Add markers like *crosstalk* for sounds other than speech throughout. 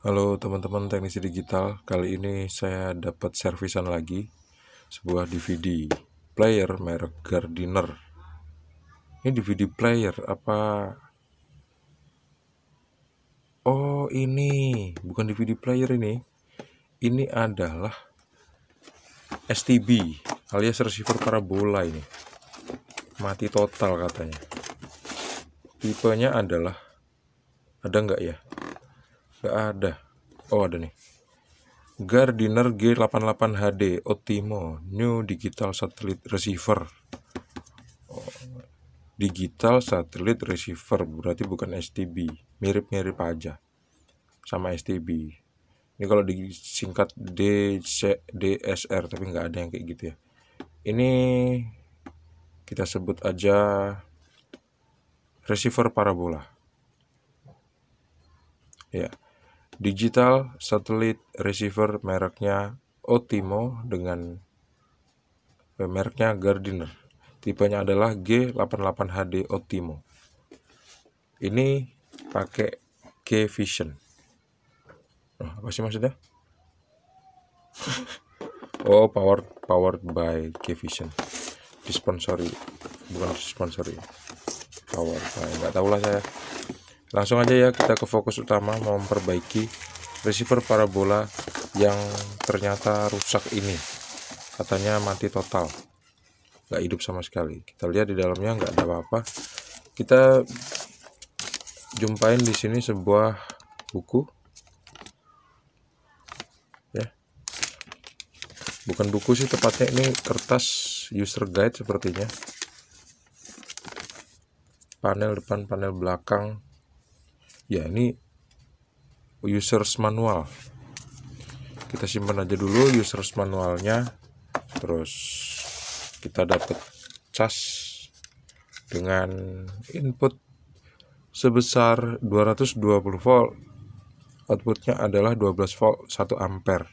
Halo teman-teman teknisi digital, kali ini saya dapat servisan lagi sebuah DVD player merek Gardiner. Ini DVD player apa? Oh, ini bukan DVD player ini. Ini adalah STB alias receiver parabola ini. Mati total katanya. Tipenya adalah ada nggak ya? nggak ada oh ada nih Gardiner G88 HD Otimo New Digital Satellite Receiver oh, Digital Satellite Receiver berarti bukan STB mirip-mirip aja sama STB ini kalau disingkat DC, DSR tapi nggak ada yang kayak gitu ya ini kita sebut aja receiver parabola ya digital satelit receiver mereknya Otimo dengan eh, mereknya Gardiner. Tipenya adalah G88HD Otimo. Ini pakai K Vision. Oh, eh, apa sih maksudnya? *laughs* oh, power powered by K Vision. Disponsori, bukan disponsori. Power by, nggak lah saya langsung aja ya kita ke fokus utama mau memperbaiki receiver parabola yang ternyata rusak ini katanya mati total nggak hidup sama sekali kita lihat di dalamnya nggak ada apa-apa kita jumpain di sini sebuah buku ya bukan buku sih tepatnya ini kertas user guide sepertinya panel depan panel belakang ya ini users manual kita simpan aja dulu users manualnya terus kita dapat cas dengan input sebesar 220 volt outputnya adalah 12 volt 1 ampere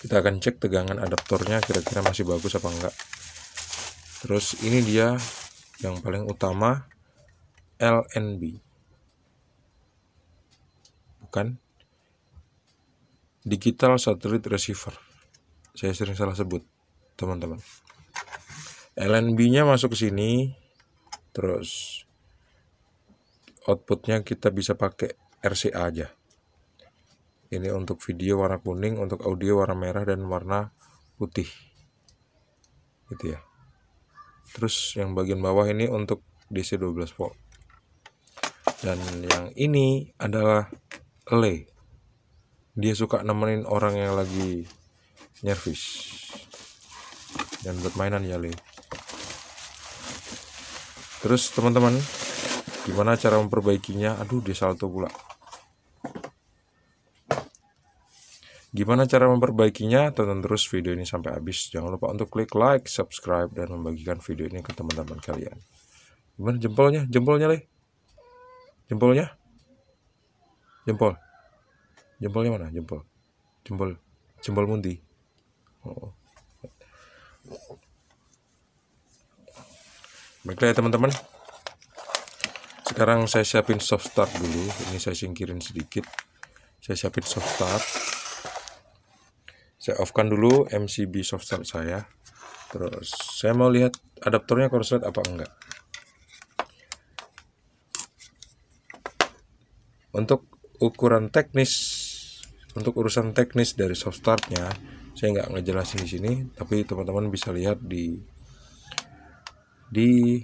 kita akan cek tegangan adaptornya kira-kira masih bagus apa enggak terus ini dia yang paling utama LNB kan digital satelit receiver. Saya sering salah sebut, teman-teman. LNB-nya masuk ke sini, terus outputnya kita bisa pakai RCA aja. Ini untuk video warna kuning, untuk audio warna merah dan warna putih. Gitu ya. Terus yang bagian bawah ini untuk DC 12 volt dan yang ini adalah le dia suka nemenin orang yang lagi nervis dan buat mainan ya le terus teman-teman gimana cara memperbaikinya aduh dia salto pula Gimana cara memperbaikinya? Tonton terus video ini sampai habis. Jangan lupa untuk klik like, subscribe, dan membagikan video ini ke teman-teman kalian. Gimana jempolnya? Jempolnya, Le? Jempolnya? jempol jempolnya mana jempol jempol jempol mundi oh. baiklah ya teman-teman sekarang saya siapin soft start dulu ini saya singkirin sedikit saya siapin soft start saya off kan dulu MCB soft start saya terus saya mau lihat adaptornya korslet apa enggak untuk ukuran teknis untuk urusan teknis dari soft startnya saya nggak ngejelasin di sini tapi teman-teman bisa lihat di di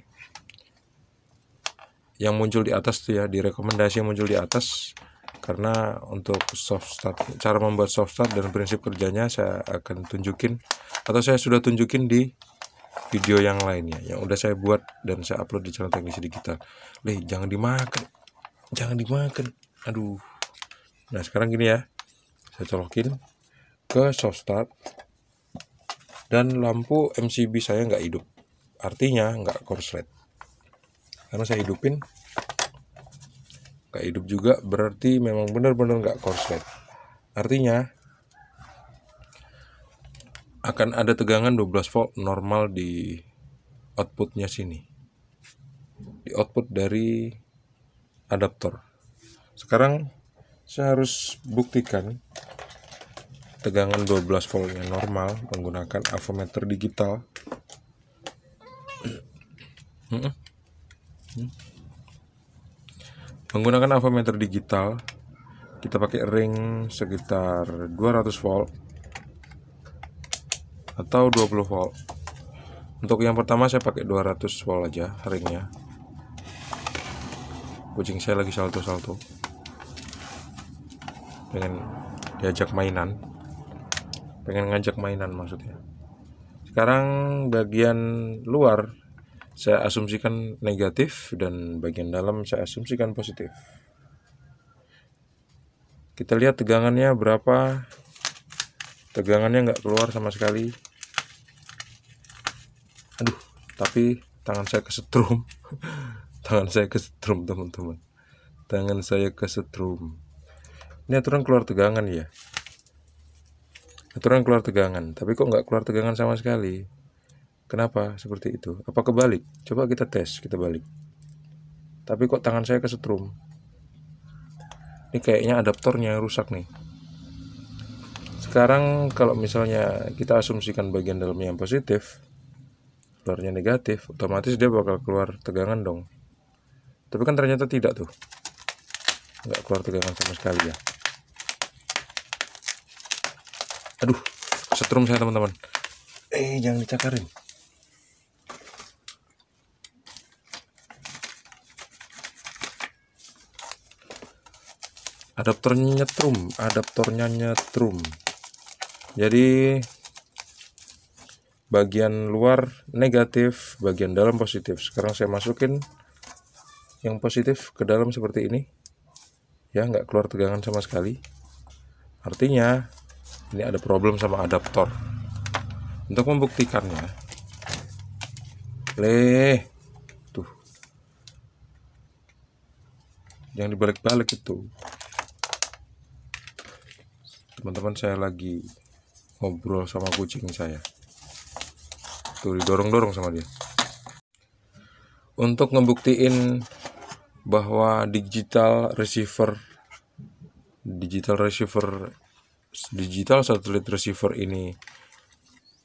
yang muncul di atas tuh ya di rekomendasi yang muncul di atas karena untuk soft start cara membuat soft start dan prinsip kerjanya saya akan tunjukin atau saya sudah tunjukin di video yang lainnya yang udah saya buat dan saya upload di channel teknisi digital leh jangan dimakan jangan dimakan aduh nah sekarang gini ya saya colokin ke soft start dan lampu MCB saya nggak hidup artinya nggak korslet karena saya hidupin nggak hidup juga berarti memang benar-benar nggak korslet artinya akan ada tegangan 12 volt normal di outputnya sini di output dari adaptor sekarang saya harus buktikan tegangan 12 voltnya normal menggunakan avometer digital hmm. menggunakan avometer digital kita pakai ring sekitar 200 volt atau 20 volt untuk yang pertama saya pakai 200 volt aja ringnya kucing saya lagi salto-salto pengen diajak mainan pengen ngajak mainan maksudnya sekarang bagian luar saya asumsikan negatif dan bagian dalam saya asumsikan positif kita lihat tegangannya berapa tegangannya nggak keluar sama sekali aduh tapi tangan saya kesetrum *laughs* tangan saya kesetrum teman-teman tangan saya kesetrum ini aturan keluar tegangan ya aturan keluar tegangan tapi kok nggak keluar tegangan sama sekali kenapa seperti itu apa kebalik coba kita tes kita balik tapi kok tangan saya kesetrum ini kayaknya adaptornya yang rusak nih sekarang kalau misalnya kita asumsikan bagian dalamnya yang positif keluarnya negatif otomatis dia bakal keluar tegangan dong tapi kan ternyata tidak tuh nggak keluar tegangan sama sekali ya aduh setrum saya teman-teman eh jangan dicakarin adaptornya nyetrum adaptornya nyetrum jadi bagian luar negatif bagian dalam positif sekarang saya masukin yang positif ke dalam seperti ini ya nggak keluar tegangan sama sekali artinya ini ada problem sama adaptor untuk membuktikannya leh tuh yang dibalik-balik itu teman-teman saya lagi ngobrol sama kucing saya tuh didorong-dorong sama dia untuk ngebuktiin bahwa digital receiver digital receiver digital satelit receiver ini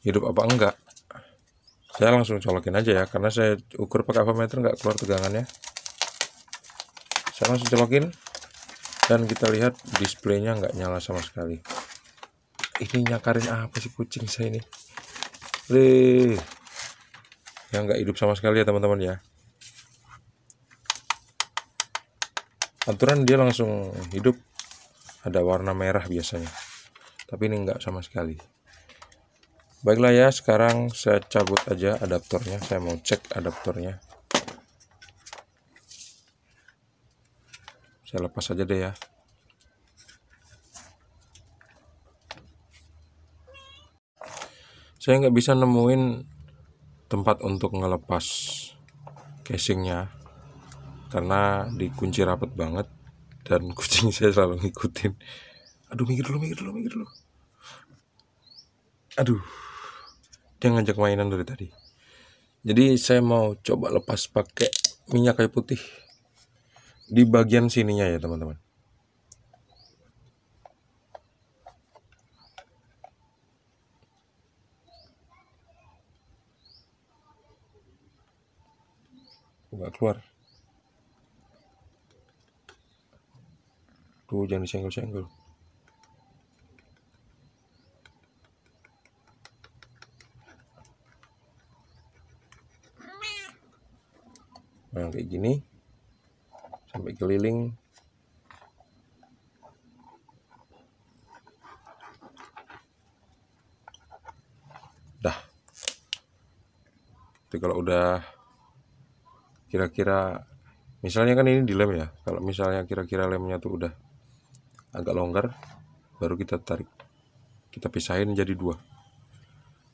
hidup apa enggak saya langsung colokin aja ya karena saya ukur pakai meter enggak keluar tegangannya saya langsung colokin dan kita lihat displaynya enggak nyala sama sekali ini nyakarin apa sih kucing saya ini Lih. yang enggak hidup sama sekali ya teman-teman ya aturan dia langsung hidup ada warna merah biasanya tapi ini enggak sama sekali baiklah ya sekarang saya cabut aja adaptornya saya mau cek adaptornya saya lepas aja deh ya saya nggak bisa nemuin tempat untuk ngelepas casingnya karena dikunci rapat banget dan *laughs* kucing saya selalu ngikutin aduh mikir dulu mikir dulu mikir dulu aduh dia ngajak mainan dari tadi jadi saya mau coba lepas pakai minyak kayu putih di bagian sininya ya teman-teman nggak keluar Tuh jangan disenggol-senggol. Nah, kayak gini. Sampai keliling. Dah. Itu kalau udah kira-kira misalnya kan ini dilem ya. Kalau misalnya kira-kira lemnya tuh udah agak longgar baru kita tarik kita pisahin jadi dua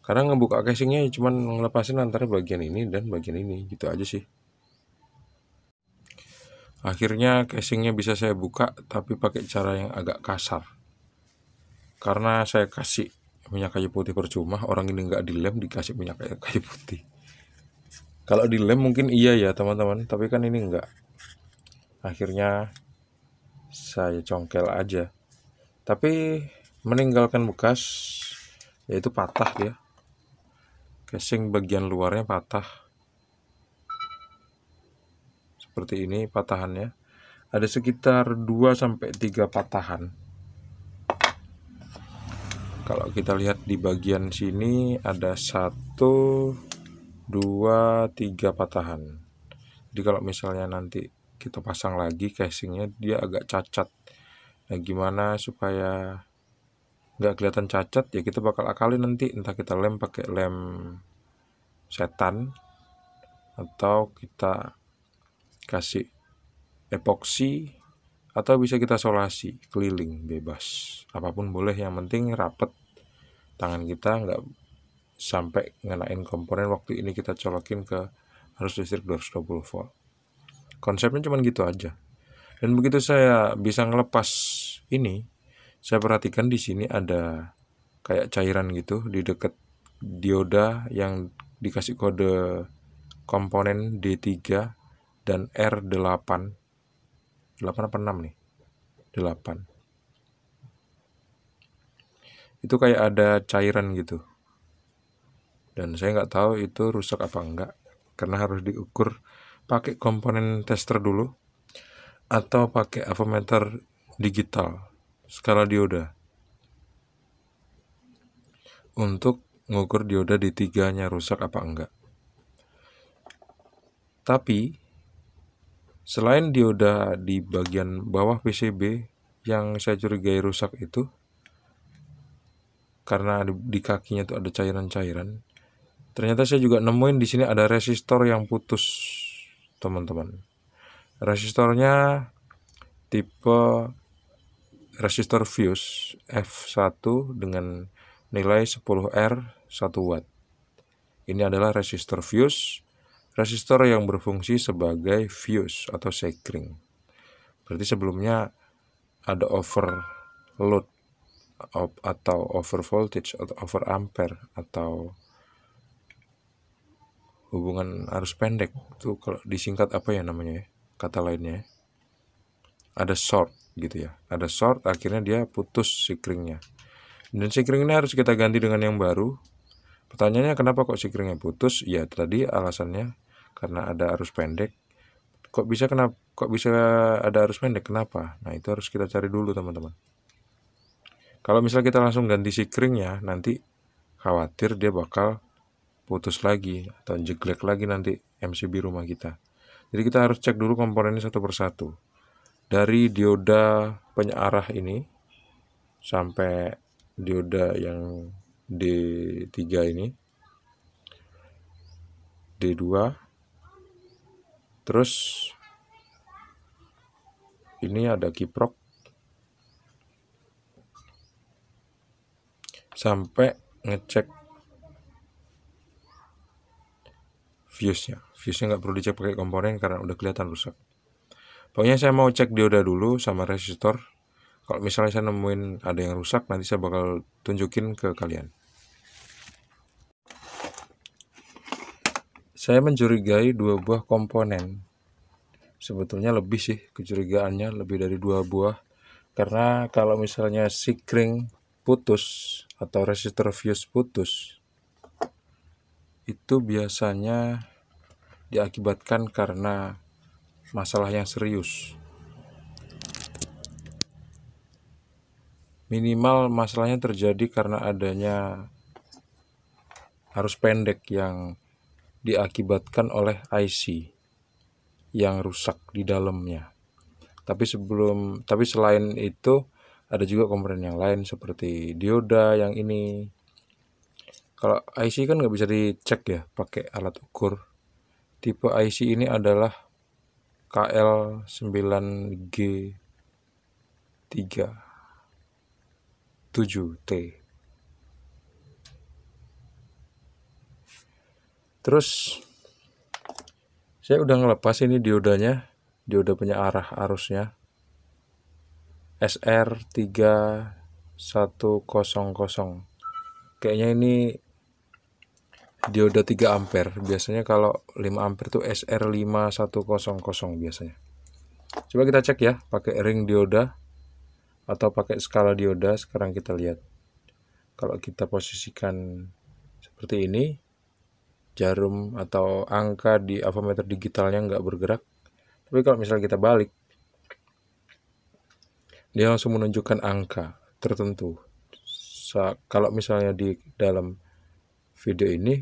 karena ngebuka casingnya ya cuman ngelepasin antara bagian ini dan bagian ini gitu aja sih akhirnya casingnya bisa saya buka tapi pakai cara yang agak kasar karena saya kasih minyak kayu putih percuma orang ini nggak dilem dikasih minyak kayu putih kalau dilem mungkin iya ya teman-teman tapi kan ini enggak akhirnya saya congkel aja tapi meninggalkan bekas yaitu patah dia ya. casing bagian luarnya patah seperti ini patahannya ada sekitar 2-3 patahan kalau kita lihat di bagian sini ada 1 2 3 patahan jadi kalau misalnya nanti kita pasang lagi casingnya dia agak cacat nah gimana supaya nggak kelihatan cacat ya kita bakal akali nanti entah kita lem pakai lem setan atau kita kasih epoksi atau bisa kita solasi keliling bebas apapun boleh yang penting rapet tangan kita nggak sampai ngenain komponen waktu ini kita colokin ke arus listrik 220 volt konsepnya cuma gitu aja dan begitu saya bisa ngelepas ini saya perhatikan di sini ada kayak cairan gitu di dekat dioda yang dikasih kode komponen D3 dan R8 8 apa 6 nih 8 itu kayak ada cairan gitu dan saya nggak tahu itu rusak apa enggak karena harus diukur pakai komponen tester dulu atau pakai avometer digital skala dioda untuk ngukur dioda di tiganya rusak apa enggak. Tapi selain dioda di bagian bawah PCB yang saya curigai rusak itu karena di, di kakinya tuh ada cairan-cairan. Ternyata saya juga nemuin di sini ada resistor yang putus teman-teman resistornya tipe resistor fuse F1 dengan nilai 10R 1 watt ini adalah resistor fuse resistor yang berfungsi sebagai fuse atau sekring berarti sebelumnya ada overload atau over voltage atau over ampere atau hubungan arus pendek itu kalau disingkat apa ya namanya ya? kata lainnya ya. ada short gitu ya ada short akhirnya dia putus sikringnya dan sikringnya ini harus kita ganti dengan yang baru pertanyaannya kenapa kok sikringnya putus ya tadi alasannya karena ada arus pendek kok bisa kenapa kok bisa ada arus pendek kenapa nah itu harus kita cari dulu teman-teman kalau misal kita langsung ganti sikringnya nanti khawatir dia bakal putus lagi atau jeglek lagi nanti MCB rumah kita. Jadi kita harus cek dulu komponennya satu persatu. Dari dioda penyarah ini sampai dioda yang D3 ini D2 terus ini ada kiprok sampai ngecek fuse-nya. Fuse-nya nggak perlu dicek pakai komponen karena udah kelihatan rusak. Pokoknya saya mau cek dioda dulu sama resistor. Kalau misalnya saya nemuin ada yang rusak, nanti saya bakal tunjukin ke kalian. Saya mencurigai dua buah komponen. Sebetulnya lebih sih kecurigaannya, lebih dari dua buah. Karena kalau misalnya sikring putus atau resistor fuse putus, itu biasanya diakibatkan karena masalah yang serius. Minimal masalahnya terjadi karena adanya arus pendek yang diakibatkan oleh IC yang rusak di dalamnya. Tapi sebelum tapi selain itu ada juga komponen yang lain seperti dioda yang ini kalau IC kan nggak bisa dicek ya pakai alat ukur. Tipe IC ini adalah KL9G37T. Terus saya udah ngelepas ini diodanya, dioda punya arah arusnya. SR3100. Kayaknya ini dioda 3 ampere biasanya kalau 5 ampere tuh SR5100 biasanya coba kita cek ya pakai ring dioda atau pakai skala dioda sekarang kita lihat kalau kita posisikan seperti ini jarum atau angka di avometer digitalnya nggak bergerak tapi kalau misalnya kita balik dia langsung menunjukkan angka tertentu Sa kalau misalnya di dalam video ini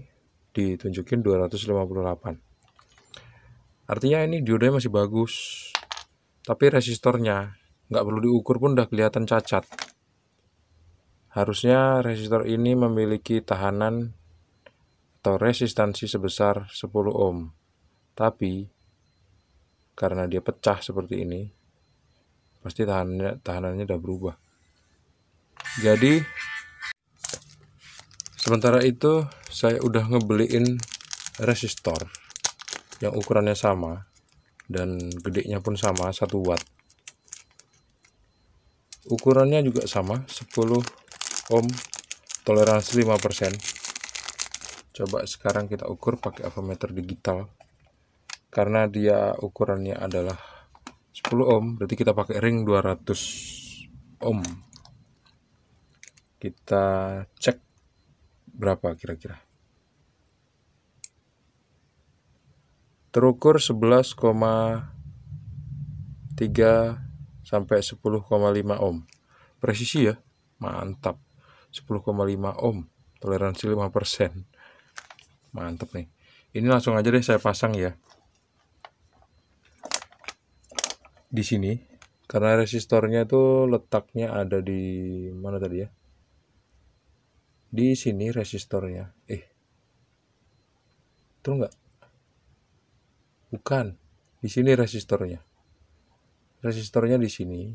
ditunjukin 258 artinya ini diodanya masih bagus tapi resistornya nggak perlu diukur pun udah kelihatan cacat harusnya resistor ini memiliki tahanan atau resistansi sebesar 10 ohm tapi karena dia pecah seperti ini pasti tahanannya, tahanannya udah berubah jadi sementara itu saya udah ngebeliin resistor yang ukurannya sama dan gedenya pun sama satu watt ukurannya juga sama 10 ohm toleransi 5% coba sekarang kita ukur pakai avometer digital karena dia ukurannya adalah 10 ohm berarti kita pakai ring 200 ohm kita cek berapa kira-kira? Terukur 11,3 sampai 10,5 ohm. Presisi ya, mantap. 10,5 ohm, toleransi 5%. Mantap nih. Ini langsung aja deh saya pasang ya. Di sini, karena resistornya itu letaknya ada di mana tadi ya? di sini resistornya eh tuh nggak bukan di sini resistornya resistornya di sini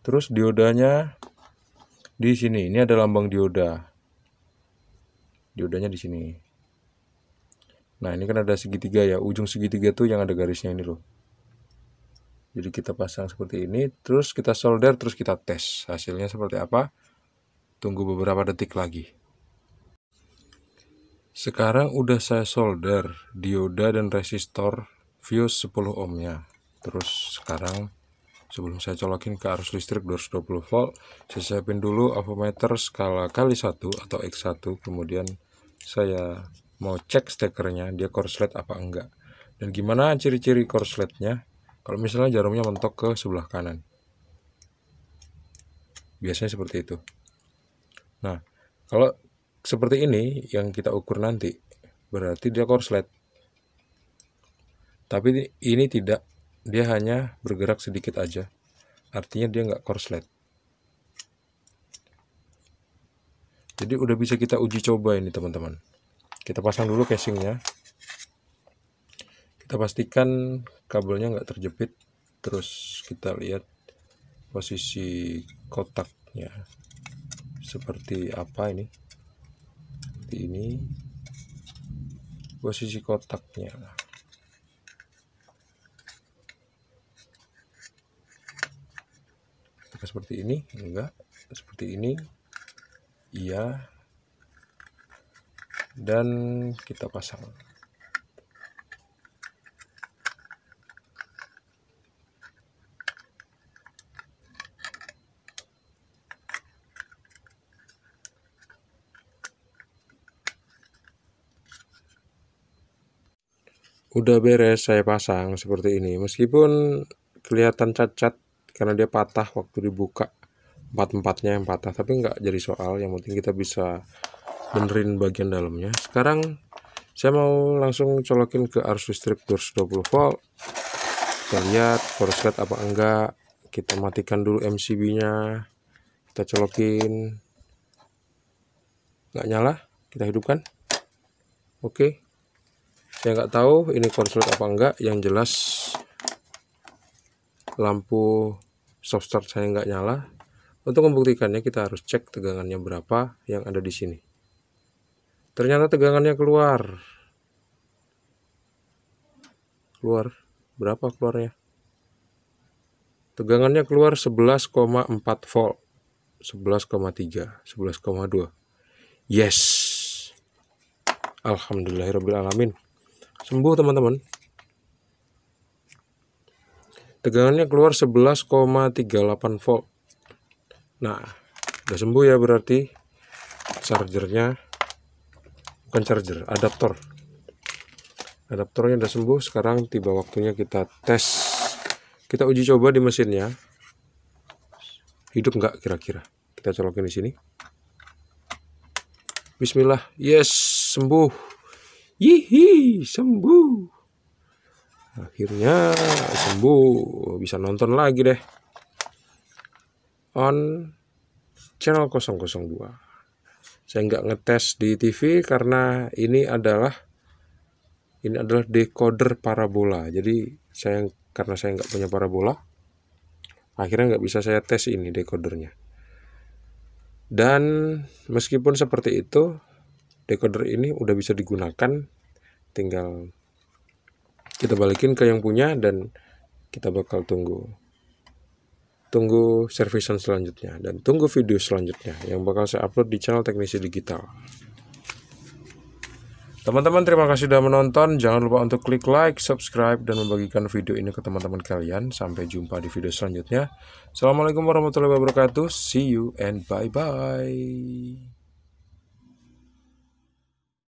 terus diodanya di sini ini ada lambang dioda diodanya di sini Nah ini kan ada segitiga ya, ujung segitiga tuh yang ada garisnya ini loh. Jadi kita pasang seperti ini, terus kita solder, terus kita tes. Hasilnya seperti apa? Tunggu beberapa detik lagi. Sekarang udah saya solder dioda dan resistor fuse 10 ohmnya. Terus sekarang sebelum saya colokin ke arus listrik 220 volt, saya siapin dulu avometer skala kali 1 atau X1, kemudian saya mau cek stekernya dia korslet apa enggak dan gimana ciri-ciri korsletnya kalau misalnya jarumnya mentok ke sebelah kanan biasanya seperti itu nah kalau seperti ini yang kita ukur nanti berarti dia korslet tapi ini tidak dia hanya bergerak sedikit aja artinya dia nggak korslet jadi udah bisa kita uji coba ini teman-teman kita pasang dulu casingnya kita pastikan kabelnya nggak terjepit terus kita lihat posisi kotaknya seperti apa ini seperti ini posisi kotaknya seperti ini enggak seperti ini iya dan kita pasang udah beres saya pasang seperti ini meskipun kelihatan cacat karena dia patah waktu dibuka empat empatnya yang patah tapi nggak jadi soal yang penting kita bisa benerin bagian dalamnya sekarang saya mau langsung colokin ke arus listrik 220 volt kita lihat korslet apa enggak kita matikan dulu MCB nya kita colokin enggak nyala kita hidupkan oke okay. saya nggak tahu ini korslet apa enggak yang jelas lampu soft start saya nggak nyala untuk membuktikannya kita harus cek tegangannya berapa yang ada di sini Ternyata tegangannya keluar. Keluar. Berapa keluarnya? Tegangannya keluar 11,4 volt. 11,3, 11,2. Yes. alamin. Sembuh teman-teman. Tegangannya keluar 11,38 volt. Nah, udah sembuh ya berarti chargernya bukan charger adaptor adaptornya udah sembuh sekarang tiba waktunya kita tes kita uji coba di mesinnya hidup nggak kira-kira kita colokin di sini Bismillah yes sembuh yihi sembuh akhirnya sembuh bisa nonton lagi deh on channel 002 saya nggak ngetes di TV karena ini adalah ini adalah decoder parabola jadi saya karena saya nggak punya parabola akhirnya nggak bisa saya tes ini decodernya dan meskipun seperti itu decoder ini udah bisa digunakan tinggal kita balikin ke yang punya dan kita bakal tunggu tunggu servisan selanjutnya dan tunggu video selanjutnya yang bakal saya upload di channel teknisi digital teman-teman terima kasih sudah menonton jangan lupa untuk klik like subscribe dan membagikan video ini ke teman-teman kalian sampai jumpa di video selanjutnya assalamualaikum warahmatullahi wabarakatuh see you and bye bye